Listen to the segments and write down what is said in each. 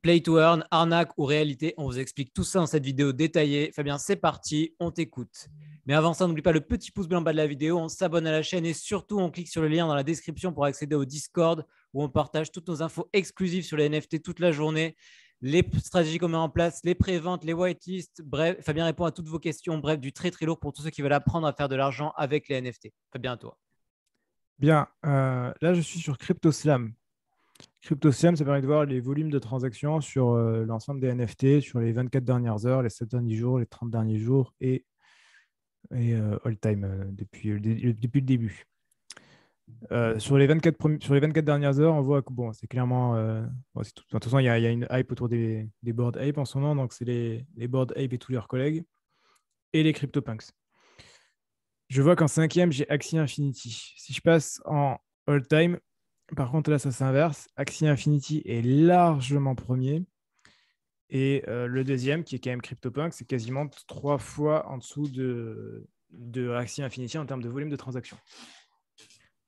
Play to earn, arnaque ou réalité, on vous explique tout ça dans cette vidéo détaillée. Fabien, c'est parti, on t'écoute. Mais avant ça, n'oublie pas le petit pouce bleu en bas de la vidéo, on s'abonne à la chaîne et surtout on clique sur le lien dans la description pour accéder au Discord où on partage toutes nos infos exclusives sur les NFT toute la journée, les stratégies qu'on met en place, les préventes, les whitelists. Bref, Fabien répond à toutes vos questions. Bref, du très très lourd pour tous ceux qui veulent apprendre à faire de l'argent avec les NFT. Fabien, à toi. Bien, euh, là je suis sur CryptoSlam. CryptoSiam, ça permet de voir les volumes de transactions sur euh, l'ensemble des NFT, sur les 24 dernières heures, les 7 derniers jours, les 30 derniers jours et, euh, all time euh, depuis, le, depuis le début. sur, les 24 sur les 24 dernières heures, on voit que bon, c'est clairement. de toute façon, il y, a une hype autour des, des board ape en ce moment, donc c'est les, les board ape et tous leurs collègues et les CryptoPunks. Je vois qu'en cinquième, j'ai Axie Infinity. Si je passe en all time, par contre, là, ça s'inverse. Axie Infinity est largement premier. Et euh, le deuxième, qui est quand même CryptoPunk, c'est quasiment trois fois en dessous de, Axie Infinity en termes de volume de transactions.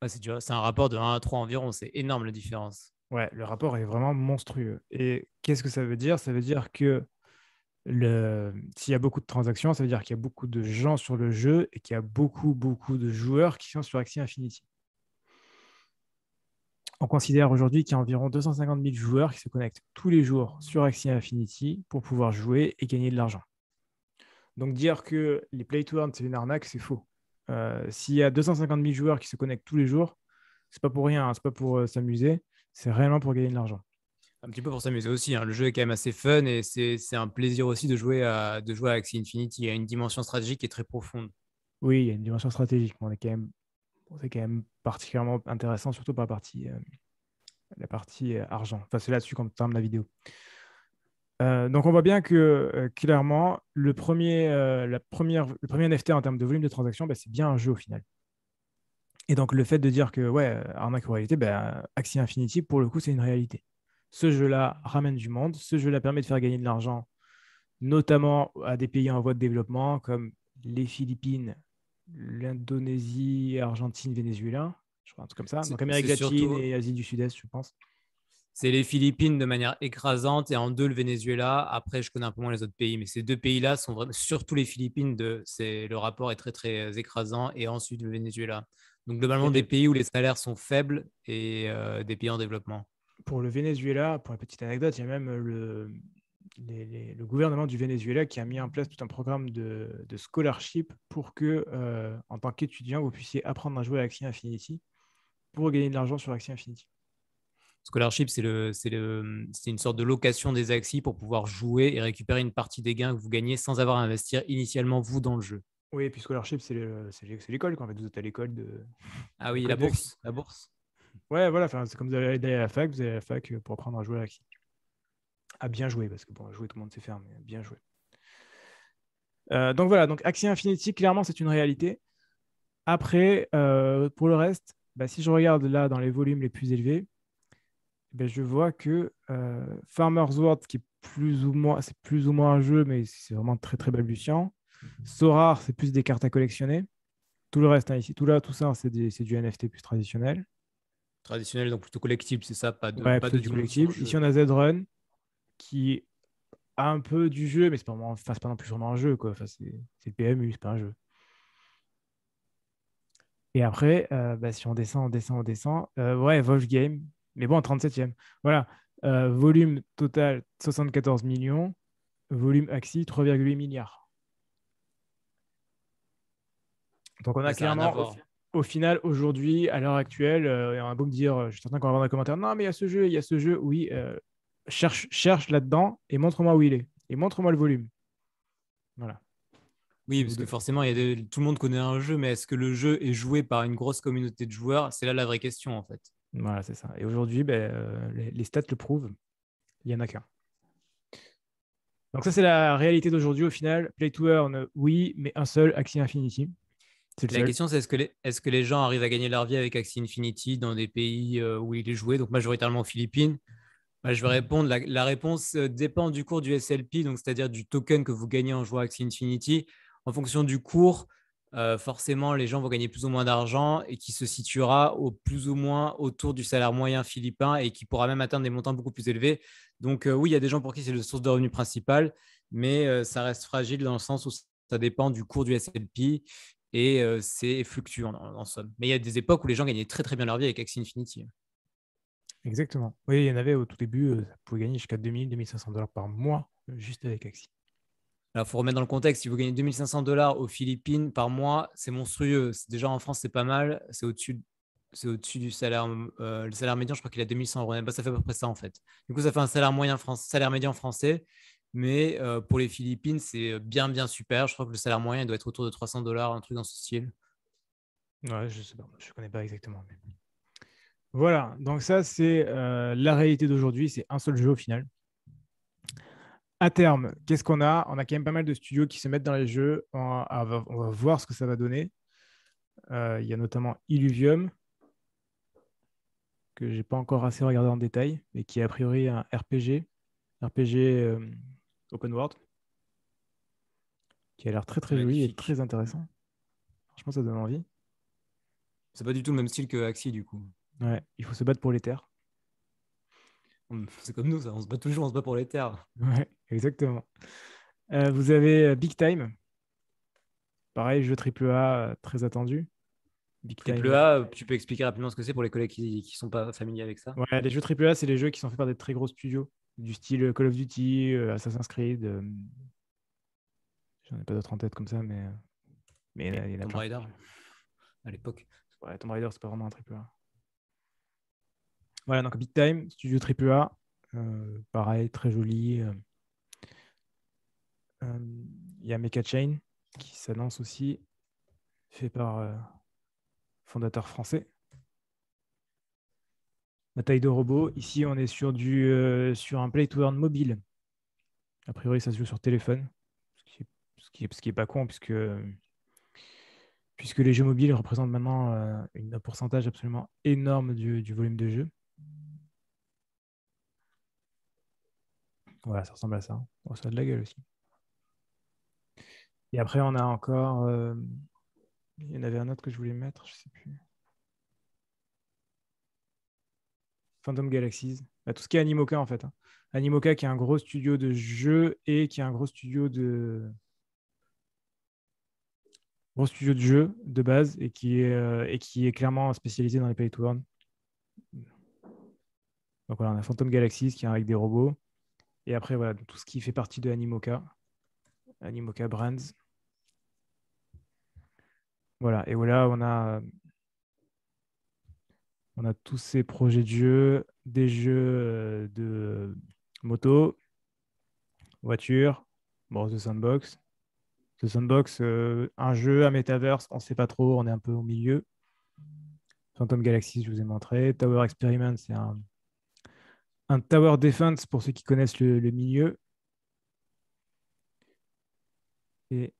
c'est un rapport de 1 à 3 environ. C'est énorme la différence. Ouais, le rapport est vraiment monstrueux. Et qu'est-ce que ça veut dire Ça veut dire que s'il y a beaucoup de transactions, ça veut dire qu'il y a beaucoup de gens sur le jeu et qu'il y a beaucoup, beaucoup de joueurs qui sont sur Axie Infinity on considère aujourd'hui qu'il y a environ 250 000 joueurs qui se connectent tous les jours sur Axie Infinity pour pouvoir jouer et gagner de l'argent. Donc dire que les play to earn, c'est une arnaque, c'est faux. Euh, s'il y a 250 000 joueurs qui se connectent tous les jours, c'est pas pour rien, hein, c'est pas pour euh, s'amuser, c'est réellement pour gagner de l'argent. Un petit peu pour s'amuser aussi. Hein. Le jeu est quand même assez fun et c'est un plaisir aussi de jouer, à, de jouer à Axie Infinity. Il y a une dimension stratégique qui est très profonde. Oui, il y a une dimension stratégique. On est quand même c'est quand même particulièrement intéressant, surtout par la partie, euh, euh, argent. Enfin, c'est là-dessus qu'on termine la vidéo. Euh, donc on voit bien que clairement, le premier, la première, premier NFT en termes de volume de transaction, ben, c'est bien un jeu au final. Et donc le fait de dire que ouais, arnaque réalité, ben, Axie Infinity, pour le coup, c'est une réalité. Ce jeu-là ramène du monde, ce jeu-là permet de faire gagner de l'argent, notamment à des pays en voie de développement comme les Philippines, l'Indonésie, Argentine, Venezuela, je crois, un truc comme ça. Donc Amérique latine et Asie du Sud-Est, je pense. C'est les Philippines de manière écrasante et en deux le Venezuela. Après, je connais un peu moins les autres pays, mais ces deux pays-là sont vraiment, surtout les Philippines, de, le rapport est très très euh, écrasant et ensuite le Venezuela. Donc globalement des pays où les salaires sont faibles et euh, des pays en développement. Pour le Venezuela, pour la petite anecdote, il y a même le, le gouvernement du Venezuela qui a mis en place tout un programme de, scholarship pour que, euh, en tant qu'étudiant, vous puissiez apprendre à jouer à Axie Infinity pour gagner de l'argent sur Axie Infinity. Scholarship, c'est une sorte de location des Axies pour pouvoir jouer et récupérer une partie des gains que vous gagnez sans avoir à investir initialement vous dans le jeu. Oui, et puis scholarship, c'est l'école. En fait, vous êtes à l'école de. Ah oui, la bourse, la bourse. Ouais, voilà. C'est comme vous allez à la fac, vous allez à la fac euh, pour apprendre à jouer à Axie à bien jouer, parce que bon, jouer tout le monde sait faire, mais bien jouer. Euh, donc voilà, donc Axie Infinity, clairement, c'est une réalité. Après, euh, pour le reste, bah, si je regarde là dans les volumes les plus élevés, bah, je vois que euh, Farmer's World, qui est plus ou moins, c'est plus ou moins un jeu, mais c'est vraiment très très balbutiant. Sorar, c'est plus des cartes à collectionner. Tout le reste, hein, ici, tout là, tout ça, hein, c'est du NFT plus traditionnel. Traditionnel, donc plutôt collectible, c'est ça, pas de, du collectible. Ici, on a Z-Run, qui a un peu du jeu, mais ce pas, pas non plus vraiment un jeu. c'est le PMU, n'est pas un jeu. Et après, euh, bah, si on descend, on descend, on descend. Euh, ouais, Wolf Game, mais bon, 37e. Voilà. Euh, volume total 74 millions. Volume Axi 3,8 milliards. Donc on a clairement, au, final, aujourd'hui, à l'heure actuelle, on on a beau me dire, je suis certain qu'on va avoir un commentaire, non mais il y a ce jeu, il y a ce jeu, oui, cherche, cherche là-dedans et montre-moi où il est. Et montre-moi le volume. Voilà. Oui, parce que forcément, il a tout le monde connaît un jeu, mais est-ce que le jeu est joué par une grosse communauté de joueurs C'est là la vraie question, en fait. Voilà, c'est ça. Et aujourd'hui, ben, euh, les, stats le prouvent, il n'y en a qu'un. Donc ça, c'est la réalité d'aujourd'hui au final. Play to earn, oui, mais un seul, Axie Infinity. La question, c'est est-ce que, les... que, les gens arrivent à gagner leur vie avec Axie Infinity dans des pays euh, où il est joué, donc majoritairement aux Philippines bah, je vais répondre. La, réponse euh, dépend du cours du SLP, donc c'est-à-dire du token que vous gagnez en jouant Axie Infinity. En fonction du cours, euh, forcément, les gens vont gagner plus ou moins d'argent et qui se situera au plus ou moins autour du salaire moyen philippin et qui pourra même atteindre des montants beaucoup plus élevés. Donc euh, oui, il y a des gens pour qui c'est la source de revenus principale, mais ça reste fragile dans le sens où ça dépend du cours du SLP et c'est fluctuant en, somme. Mais il y a des époques où les gens gagnaient très très bien leur vie avec Axie Infinity. Exactement. Oui, il y en avait au tout début, euh, ça pouvait gagner jusqu'à 2000, 2500 dollars par mois euh, juste avec Axi. Alors, il faut remettre dans le contexte, si vous gagnez 2500 dollars aux Philippines par mois, c'est monstrueux. Déjà en France, c'est pas mal, c'est au-dessus au du salaire, euh, le salaire médian, je crois qu'il a 2100 euros. Bah, ça fait à peu près ça en fait. Du coup, ça fait un salaire moyen France, salaire médian français, mais pour les Philippines, c'est bien bien super. Je crois que le salaire moyen doit être autour de 300 dollars, un truc dans ce style. Ouais, je sais pas, je connais pas exactement. Mais... Voilà, donc ça, c'est euh, la réalité d'aujourd'hui. C'est un seul jeu au final. À terme, qu'est-ce qu'on a On a quand même pas mal de studios qui se mettent dans les jeux. On, va, voir ce que ça va donner. Euh, il y a notamment Illuvium, que je n'ai pas encore assez regardé en détail, mais qui est a priori un RPG, RPG euh, open world, qui a l'air très très joli et très intéressant. Franchement, ça donne envie. C'est pas du tout le même style que Axie, du coup. Ouais, il faut se battre pour les terres. C'est comme nous, ça. on se bat toujours, on se bat pour les terres. Ouais, exactement. Euh, vous avez euh, Big Time. Pareil, jeu AAA euh, très attendu. Big Triple tu peux expliquer rapidement ce que c'est pour les collègues qui ne sont pas familiers avec ça Ouais, les jeux AAA, c'est les jeux qui sont faits par des très gros studios, du style Call of Duty, Assassin's Creed. J'en ai pas d'autres en tête comme ça, mais. mais, Tomb Raider, à l'époque. Ouais, Tomb Raider, c'est pas vraiment un AAA. Voilà, donc Big Time, studio AAA, euh, pareil, très joli. Euh, euh, il y a Mecha Chain qui s'annonce aussi, fait par fondateur français. taille de robot, Ici, on est sur, du, sur un play to earn mobile. A priori, ça se joue sur téléphone. Ce qui n'est ce qui est pas con, puisque, puisque les jeux mobiles représentent maintenant un pourcentage absolument énorme du, du, volume de jeux. Voilà, ça ressemble à ça. ça a de la gueule aussi. Et après, on a encore. Euh, il y en avait un autre que je voulais mettre, je sais plus. Phantom Galaxies. Bah, tout ce qui est Animoca, en fait. Hein. Animoca, qui est un gros studio de jeux et qui est un gros studio de. Gros studio de jeux de base et qui est, euh, et qui est clairement spécialisé dans les pay to Donc voilà, on a Phantom Galaxies qui est avec des robots. Et après, voilà, tout ce qui fait partie de Animoca, Animoca Brands. Voilà, et voilà, on a, on a tous ces projets de jeux, des jeux euh, de moto, voiture, The Sandbox. The Sandbox, euh, un jeu, à metaverse, on ne sait pas trop, on est un peu au milieu. Phantom Galaxy, je vous ai montré. Tower Experiment, c'est un, un tower defense pour ceux qui connaissent le, milieu. Et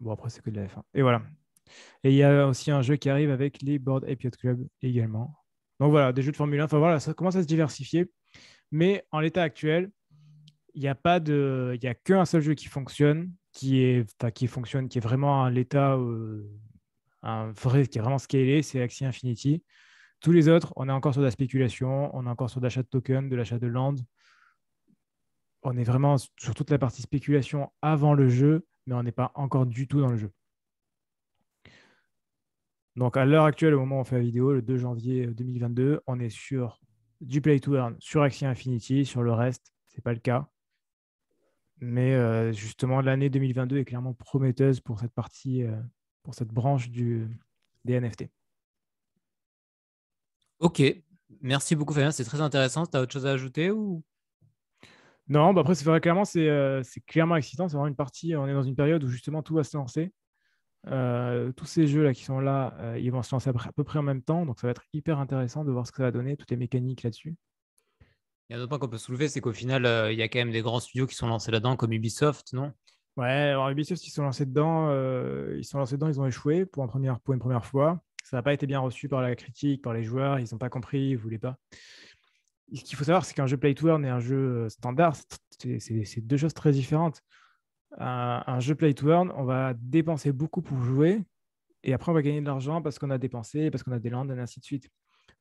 bon, après, c'est que de la F1. Et voilà. Et il y a aussi un jeu qui arrive avec les Board Ape Club également. Donc voilà, des jeux de Formule 1. Enfin voilà, ça commence à se diversifier. Mais en l'état actuel, il n'y a pas de, il y a qu'un seul jeu qui fonctionne, qui est, qui fonctionne, qui est vraiment à l'état, euh, un vrai, qui est vraiment scalé, c'est Axie Infinity. Tous les autres, on est encore sur de la spéculation, on est encore sur de l'achat de tokens, de l'achat de land. On est vraiment sur toute la partie spéculation avant le jeu, mais on n'est pas encore du tout dans le jeu. Donc à l'heure actuelle, au moment où on fait la vidéo, le 2 janvier 2022, euh, on est sur du play to earn sur Axie Infinity, sur le reste, ce n'est pas le cas. Mais euh, justement, l'année 2022 est clairement prometteuse pour cette partie, euh, pour cette branche du, des NFT. Ok, merci beaucoup Fabien, c'est très intéressant. Tu as autre chose à ajouter ou Non, bah, après, c'est vrai, clairement, euh, c'est clairement excitant. C'est vraiment une partie, on est dans une période où justement tout va se lancer. Euh, tous ces jeux là qui sont là, euh, ils vont se lancer à peu près en même temps, donc ça va être hyper intéressant de voir ce que ça va donner, toutes les mécaniques là-dessus. Il y a un autre point qu'on peut soulever, c'est qu'au final, il y a quand même des grands studios qui sont lancés là-dedans, comme Ubisoft, non Ouais, Ubisoft, ils sont lancés dedans, ils sont lancés dedans, ils ont échoué pour, première, pour une première fois ça n'a pas été bien reçu par la critique, par les joueurs, ils n'ont pas compris, ils ne voulaient pas. ce qu'il faut savoir, c'est qu'un jeu play to earn et un jeu euh, standard, c'est deux choses très différentes. Un, jeu play to earn, on va dépenser beaucoup pour jouer, et après on va gagner de l'argent parce qu'on a dépensé, parce qu'on a des landes, et ainsi de suite.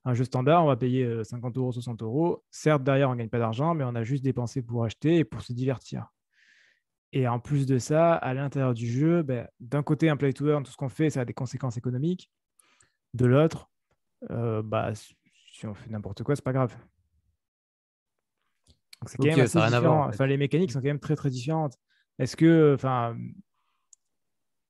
Un jeu standard, on va payer 50 euh, euros, 60 euros. Certes, derrière, on ne gagne pas d'argent, mais on a juste dépensé pour acheter et pour se divertir. Et en plus de ça, à l'intérieur du jeu, ben, d'un côté, un play to earn, tout ce qu'on fait, ça a des conséquences économiques. De l'autre, euh, bah, si on fait n'importe quoi, c'est pas grave. les mécaniques sont quand même très très différentes. Est-ce que, enfin,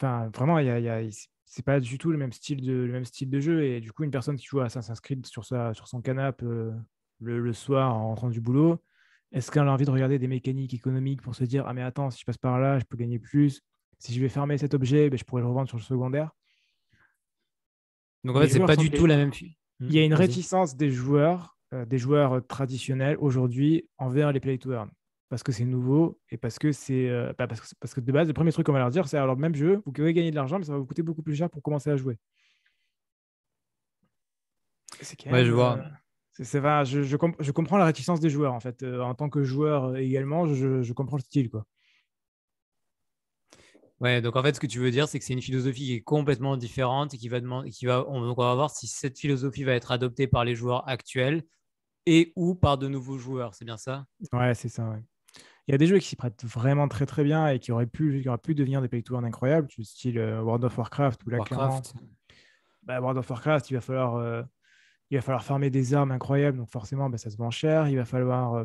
enfin vraiment, il y a, c'est pas du tout le même style de le même style de jeu et du coup, une personne qui joue à Assassin's Creed sur sa sur son canapé euh, le, soir en rentrant du boulot, est-ce qu'elle a envie de regarder des mécaniques économiques pour se dire ah mais attends, si je passe par là, je peux gagner plus. Si je vais fermer cet objet, ben, je pourrais le revendre sur le secondaire. Donc en fait, c'est pas du tout la même. fille hmm, Il y a une réticence des joueurs, euh, des joueurs traditionnels aujourd'hui envers les play to earn parce que c'est nouveau et euh, bah, parce que c'est parce, que, de base le premier truc qu'on va leur dire c'est alors même jeu vous pouvez gagner de l'argent mais ça va vous coûter beaucoup plus cher pour commencer à jouer. ouais, je vois. Euh, je, je, comprends la réticence des joueurs en fait. en tant que joueur également, je, je comprends le style quoi. Ouais, donc en fait, ce que tu veux dire, c'est que c'est une philosophie qui est complètement différente et qui va demander, qui va, voir si cette philosophie va être adoptée par les joueurs actuels et ou par de nouveaux joueurs. C'est bien ça Ouais, c'est ça. Ouais. Il y a des jeux qui s'y prêtent vraiment très très bien et qui auraient pu, qui devenir des pay to incroyables, du style euh, World of Warcraft ou La Warcraft. Bah, World of Warcraft, il va falloir, euh, il va falloir farmer des armes incroyables, donc forcément, bah, ça se vend cher. Il va falloir euh,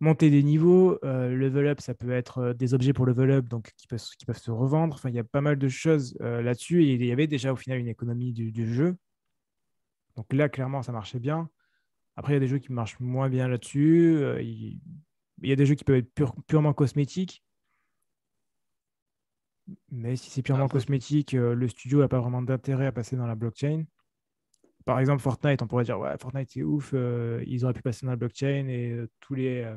monter des niveaux. Euh, level up, ça peut être euh, des objets pour level up, donc qui peuvent, se revendre. Enfin, il y a pas mal de choses euh, là-dessus. Et il y avait déjà au final une économie du, jeu. Donc là, clairement, ça marchait bien. Après, il y a des jeux qui marchent moins bien là-dessus. il, y a des jeux qui peuvent être purement cosmétiques. Mais si c'est purement cosmétique, le studio n'a pas vraiment d'intérêt à passer dans la blockchain par exemple, Fortnite, on pourrait dire ouais, Fortnite c'est ouf, euh, ils auraient pu passer dans la blockchain et euh, tous les euh,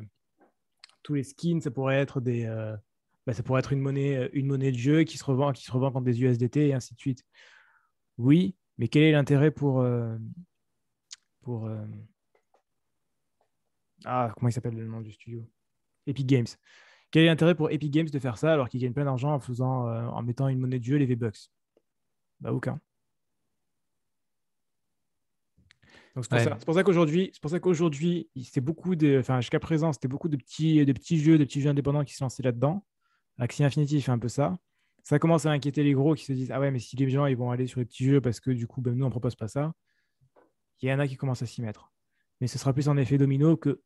tous les skins, ça pourrait être des bah, ça pourrait être une monnaie une monnaie de jeu qui se revend qui se revend contre des USDT et ainsi de suite. Oui, mais quel est l'intérêt pour pour ah comment il s'appelle le nom du studio Epic Games. Quel est l'intérêt pour Epic Games de faire ça alors qu'ils gagnent plein d'argent en faisant en mettant une monnaie de jeu les V-Bucks Bah aucun. c'est pour, ça, qu'aujourd'hui, beaucoup de, jusqu'à présent, c'était beaucoup de petits, petits jeux, de petits jeux indépendants qui se lançaient là-dedans. Axie Infinity fait un peu ça. Ça commence à inquiéter les gros qui se disent ah ouais mais si les gens ils vont aller sur les petits jeux parce que du coup ben, nous on propose pas ça. Il y en a qui commencent à s'y mettre. Mais ce sera plus en effet domino que,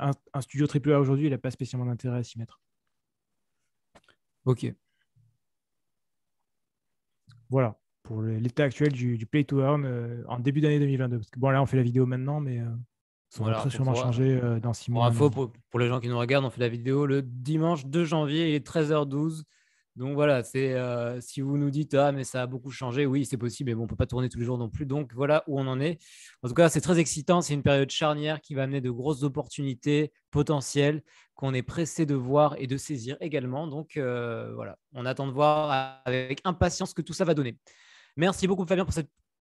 un, studio AAA aujourd'hui, il n'a pas spécialement d'intérêt à s'y mettre. Ok. Voilà pour l'état actuel du, play to earn euh, en début d'année 2022. Parce que bon, là, on fait la vidéo maintenant, mais ça euh, va très sûrement changer euh, dans six mois. Pour info, pour, les gens qui nous regardent, on fait la vidéo le dimanche 2 janvier, il est 13h12. Donc voilà, c'est si vous nous dites ah mais ça a beaucoup changé, oui c'est possible, mais bon on peut pas tourner tous les jours non plus. Donc voilà où on en est. En tout cas c'est très excitant, c'est une période charnière qui va amener de grosses opportunités potentielles qu'on est pressé de voir et de saisir également. Donc voilà, on attend de voir avec impatience ce que tout ça va donner. Merci beaucoup, Fabien, pour cette,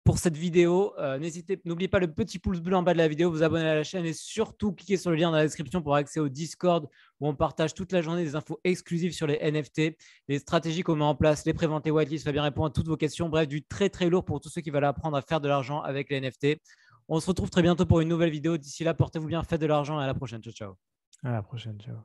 pour cette vidéo. Euh, n'hésitez, n'oubliez pas le petit pouce bleu en bas de la vidéo, vous abonner à la chaîne et surtout cliquez sur le lien dans la description pour accéder au Discord où on partage toute la journée des infos exclusives sur les NFT, les stratégies qu'on met en place, les préventer whitelist. Fabien répond à toutes vos questions. Bref, du très très lourd pour tous ceux qui veulent apprendre à faire de l'argent avec les NFT. On se retrouve très bientôt pour une nouvelle vidéo. D'ici là, portez-vous bien, faites de l'argent et à la prochaine. Ciao, ciao. À la prochaine, ciao.